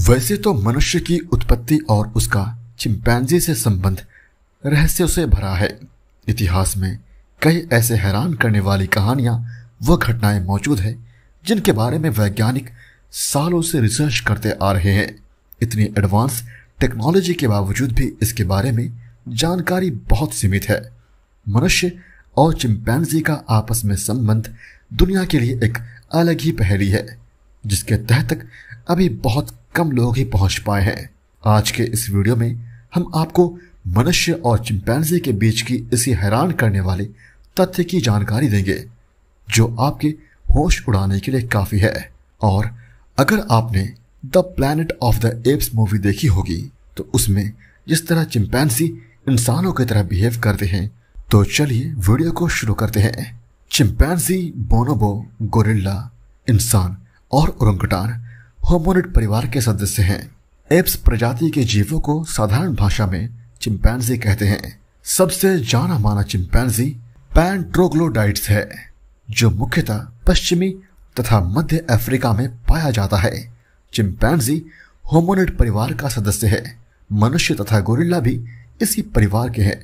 वैसे तो मनुष्य की उत्पत्ति और उसका चिंपैंजी से संबंध रहस्यों से भरा है इतिहास में कई ऐसे हैरान करने वाली कहानियां व घटनाएं मौजूद हैं जिनके बारे में वैज्ञानिक सालों से रिसर्च करते आ रहे हैं इतनी एडवांस टेक्नोलॉजी के बावजूद भी इसके बारे में जानकारी बहुत सीमित है मनुष्य और चिंपैंजी का आपस में संबंध दुनिया के लिए एक अलग ही पहली है जिसके तहत तक अभी बहुत कम लोग ही पहुंच पाए हैं आज के इस वीडियो में हम आपको मनुष्य और चिंपैनजी के बीच की इसी हैरान करने वाले तथ्य की जानकारी देंगे जो आपके होश उड़ाने के लिए काफ़ी है और अगर आपने the planet of the apes movie देखी होगी तो उसमें जिस तरह चिंपैनजी इंसानों की तरह बिहेव करते हैं तो चलिए वीडियो को शुरू करते हैं चिंपैनजी बोनोबो गोरिल्ला इंसान और उरंगटान होमोनिट परिवार के सदस्य हैं एप्स प्रजाति के जीवों को साधारण भाषा में चिंपैनजी कहते हैं सबसे जाना माना चिंपैनजी पैन ट्रोग्लोडाइट्स है जो मुख्यतः पश्चिमी तथा मध्य अफ्रीका में पाया जाता है चिंपैनजी होमोनिट परिवार का सदस्य है मनुष्य तथा गोरिल्ला भी इसी परिवार के हैं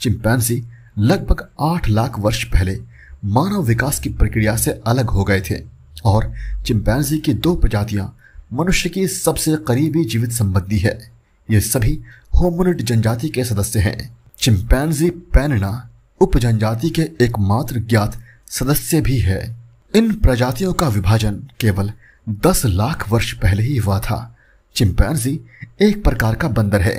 चिंपैनजी लगभग आठ लाख वर्ष पहले मानव विकास की प्रक्रिया से अलग हो गए थे और चिंपैनजी की दो प्रजातियां मनुष्य की सबसे करीबी जीवित संबंधी है ये सभी होमोनिट जनजाति के सदस्य हैं चिंपैनजी पैनना उप जनजाति के एकमात्र ज्ञात सदस्य भी है इन प्रजातियों का विभाजन केवल 10 लाख वर्ष पहले ही हुआ था चिंपैनजी एक प्रकार का बंदर है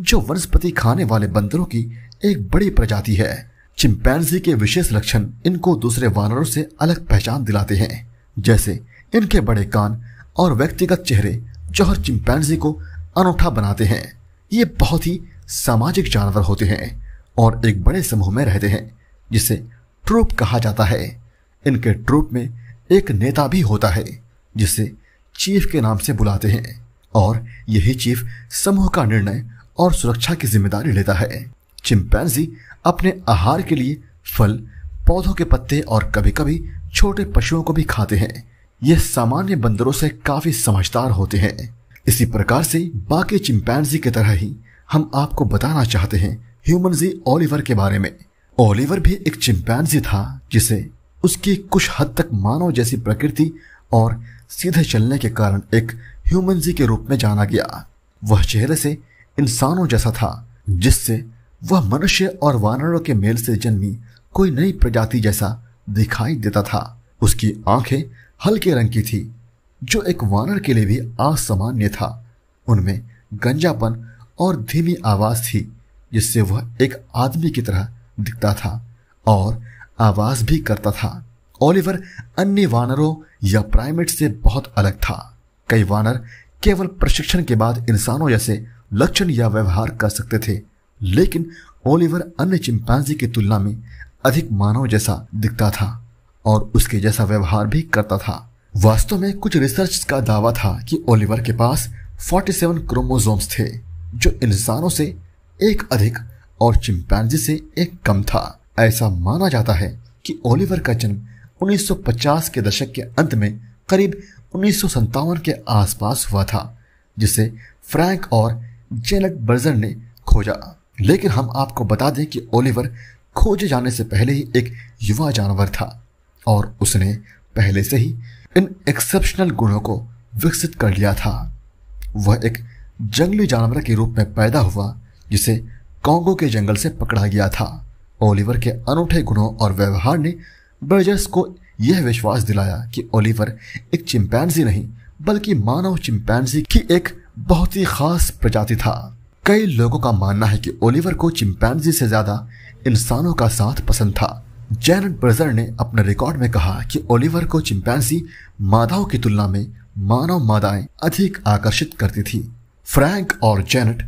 जो वनस्पति खाने वाले बंदरों की एक बड़ी प्रजाति है चिंपैनजी के विशेष लक्षण इनको दूसरे वानरों से अलग पहचान दिलाते हैं जैसे इनके बड़े कान और व्यक्तिगत चेहरे जो हर चिंपैंजी को अनूठा बनाते हैं ये बहुत ही सामाजिक जानवर होते हैं और एक बड़े समूह में रहते हैं जिसे ट्रूप कहा जाता है इनके ट्रूप में एक नेता भी होता है जिसे चीफ के नाम से बुलाते हैं और यही चीफ समूह का निर्णय और सुरक्षा की जिम्मेदारी लेता है चिंपैंजी अपने आहार के लिए फल पौधों के पत्ते और कभी कभी छोटे पशुओं को भी खाते हैं ये सामान्य बंदरों से काफी समझदार होते हैं इसी प्रकार से बाकी चिंपैनजी की तरह ही हम आपको बताना चाहते हैं ह्यूमनजी ओलिवर के बारे में ओलिवर भी एक चिंपैनजी था जिसे उसकी कुछ हद तक मानव जैसी प्रकृति और सीधे चलने के कारण एक ह्यूमनजी के रूप में जाना गया वह चेहरे से इंसानों जैसा था जिससे वह मनुष्य और वानरों के मेल से जन्मी कोई नई प्रजाति जैसा दिखाई देता था उसकी आंखें हल्के रंग की थी जो एक वानर के लिए भी असामान्य था उनमें गंजापन और धीमी आवाज थी जिससे वह एक आदमी की तरह दिखता था और आवाज भी करता था ओलिवर अन्य वानरों या प्राइमेट से बहुत अलग था कई वानर केवल प्रशिक्षण के बाद इंसानों जैसे लक्षण या व्यवहार कर सकते थे लेकिन ओलिवर अन्य चिंपांजी की तुलना में अधिक मानव जैसा दिखता था और उसके जैसा व्यवहार भी करता था वास्तव में कुछ रिसर्च का दावा था कि ओलिवर के पास 47 क्रोमोजोम्स थे जो इंसानों से एक अधिक और चिंपैनजी से एक कम था ऐसा माना जाता है कि ओलिवर का जन्म 1950 के दशक के अंत में करीब उन्नीस के आसपास हुआ था जिसे फ्रैंक और जेनक बर्जन ने खोजा लेकिन हम आपको बता दें कि ओलिवर खोजे जाने से पहले ही एक युवा जानवर था और उसने पहले से ही इन एक्सेप्शनल गुणों को विकसित कर लिया था वह एक जंगली जानवर के रूप में पैदा हुआ जिसे कांगो के जंगल से पकड़ा गया था ओलिवर के अनूठे गुणों और व्यवहार ने बर्जर्स को यह विश्वास दिलाया कि ओलिवर एक चिंपैंजी नहीं बल्कि मानव चिंपैंजी की एक बहुत ही खास प्रजाति था कई लोगों का मानना है कि ओलिवर को चिंपैंजी से ज्यादा इंसानों का साथ पसंद था जैनट ब्रजर ने अपने रिकॉर्ड में कहा कि ओलिवर को चिंपैंसी मादाओं की तुलना में मानव मादाएं अधिक आकर्षित करती थी फ्रैंक और जैनट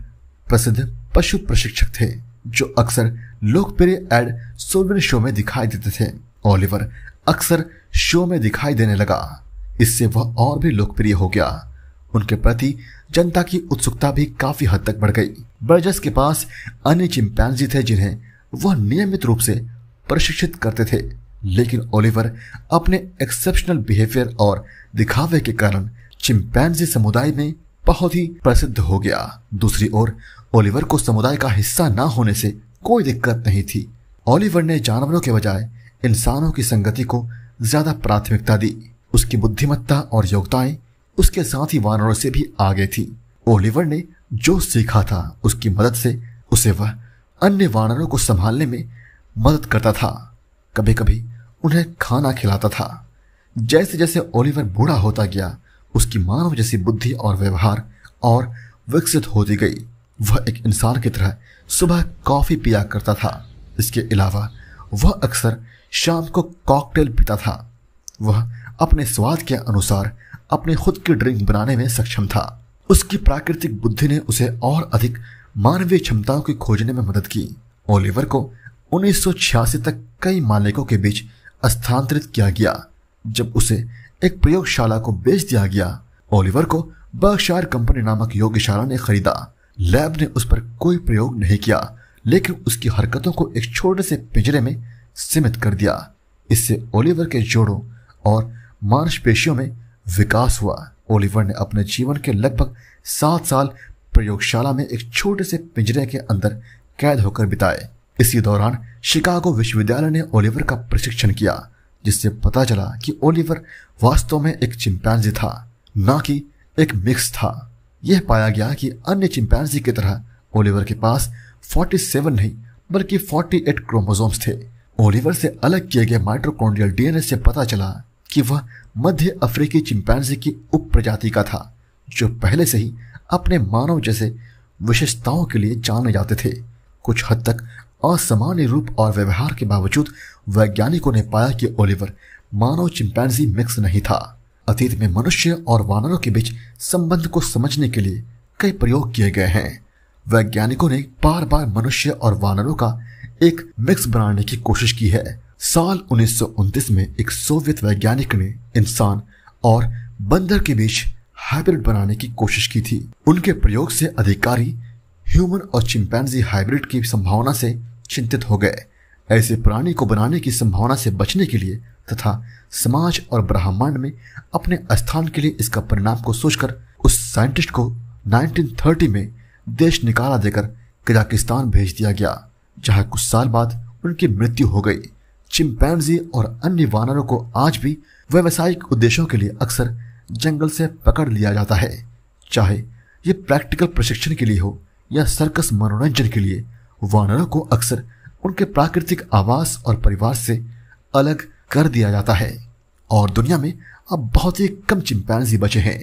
प्रसिद्ध पशु प्रशिक्षक थे जो अक्सर लोकप्रिय एड सोविन शो में दिखाई देते थे ओलिवर अक्सर शो में दिखाई देने लगा इससे वह और भी लोकप्रिय हो गया उनके प्रति जनता की उत्सुकता भी काफी हद तक बढ़ गई बर्जस के पास अन्य चिंपैंजी थे जिन्हें वह नियमित रूप से प्रशिक्षित करते थे लेकिन ओलिवर अपने एक्सेप्शनल बिहेवियर और दिखावे के कारण चिंपैनजी समुदाय में बहुत ही प्रसिद्ध हो गया दूसरी ओर ओलिवर को समुदाय का हिस्सा ना होने से कोई दिक्कत नहीं थी ओलिवर ने जानवरों के बजाय इंसानों की संगति को ज्यादा प्राथमिकता दी उसकी बुद्धिमत्ता और योग्यताएं उसके साथ ही वानरों से भी आगे थी ओलिवर ने जो सीखा था उसकी मदद से उसे वह अन्य वानरों को संभालने में मदद करता था कभी कभी उन्हें खाना खिलाता था जैसे जैसे ओलिवर बूढ़ा होता गया उसकी मानव जैसी बुद्धि और व्यवहार और विकसित होती गई वह एक इंसान की तरह सुबह कॉफ़ी पिया करता था इसके अलावा वह अक्सर शाम को कॉकटेल पीता था वह अपने स्वाद के अनुसार अपने खुद की ड्रिंक बनाने में सक्षम था उसकी प्राकृतिक बुद्धि ने उसे और अधिक मानवीय क्षमताओं की खोजने में मदद की ओलिवर को उन्नीस तक कई मालिकों के बीच स्थानांतरित किया गया जब उसे एक प्रयोगशाला को बेच दिया गया ओलिवर को बर्कशायर कंपनी नामक योगशाला ने खरीदा लैब ने उस पर कोई प्रयोग नहीं किया लेकिन उसकी हरकतों को एक छोटे से पिंजरे में सीमित कर दिया इससे ओलिवर के जोड़ों और मांसपेशियों में विकास हुआ ओलिवर ने अपने जीवन के लगभग सात साल प्रयोगशाला में एक छोटे से पिंजरे के अंदर कैद होकर बिताए इसी दौरान शिकागो विश्वविद्यालय ने ओलिवर का प्रशिक्षण किया जिससे पता चला कि ओलिवर वास्तव में एक चिंपैंजी था न कि एक मिक्स था यह पाया गया कि अन्य चिंपैंजी की तरह ओलिवर के पास 47 नहीं बल्कि 48 एट क्रोमोसोम्स थे ओलिवर से अलग किए गए माइट्रोकॉन्ड्रियल डीएनए से पता चला कि वह मध्य अफ्रीकी चिंपैंजी की उप प्रजाति का था जो पहले से ही अपने मानव जैसे विशेषताओं के लिए जाने जाते थे कुछ हद तक असामान्य रूप और व्यवहार के बावजूद वैज्ञानिकों ने पाया कि ओलिवर मानव चिंपैंजी मिक्स नहीं था अतीत में मनुष्य और वानरों के बीच संबंध को समझने के लिए कई प्रयोग किए गए हैं वैज्ञानिकों ने बार बार मनुष्य और वानरों का एक मिक्स बनाने की कोशिश की है साल उन्नीस में एक सोवियत वैज्ञानिक ने इंसान और बंदर के बीच हाइब्रिड बनाने की कोशिश की थी उनके प्रयोग से अधिकारी ह्यूमन और चिंपैंजी हाइब्रिड की संभावना से चिंतित हो गए ऐसे प्राणी को बनाने की संभावना से बचने के लिए तथा समाज और ब्रह्मांड में अपने स्थान के लिए इसका परिणाम को सोचकर उस साइंटिस्ट को 1930 में देश निकाला देकर कजाकिस्तान भेज दिया गया जहां कुछ साल बाद उनकी मृत्यु हो गई चिंपैनजी और अन्य वानरों को आज भी व्यवसायिक उद्देश्यों के लिए अक्सर जंगल से पकड़ लिया जाता है चाहे ये प्रैक्टिकल प्रशिक्षण के लिए हो या सर्कस मनोरंजन के लिए वानरों को अक्सर उनके प्राकृतिक आवास और परिवार से अलग कर दिया जाता है और दुनिया में अब बहुत ही कम चिंपैनजी बचे हैं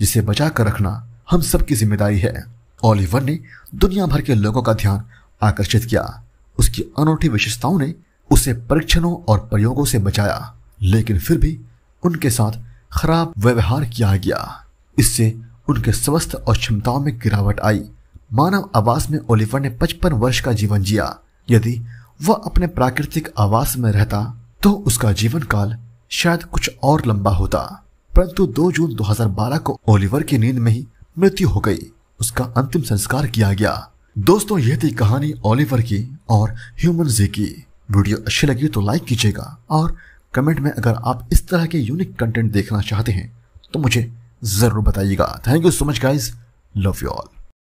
जिसे बचा कर रखना हम सबकी जिम्मेदारी है ओलिवर ने दुनिया भर के लोगों का ध्यान आकर्षित किया उसकी अनूठी विशेषताओं ने उसे परीक्षणों और प्रयोगों से बचाया लेकिन फिर भी उनके साथ खराब व्यवहार किया गया इससे उनके स्वस्थ और क्षमताओं में गिरावट आई मानव आवास में ओलिवर ने 55 वर्ष का जीवन जिया यदि वह अपने प्राकृतिक आवास में रहता तो उसका जीवन काल शायद कुछ और लंबा होता परंतु 2 जून 2012 को ओलिवर की नींद में ही मृत्यु हो गई उसका अंतिम संस्कार किया गया दोस्तों यह थी कहानी ओलिवर की और ह्यूमन जी की वीडियो अच्छी लगी तो लाइक कीजिएगा और कमेंट में अगर आप इस तरह के यूनिक कंटेंट देखना चाहते हैं तो मुझे जरूर बताइएगा thank you so much guys love you all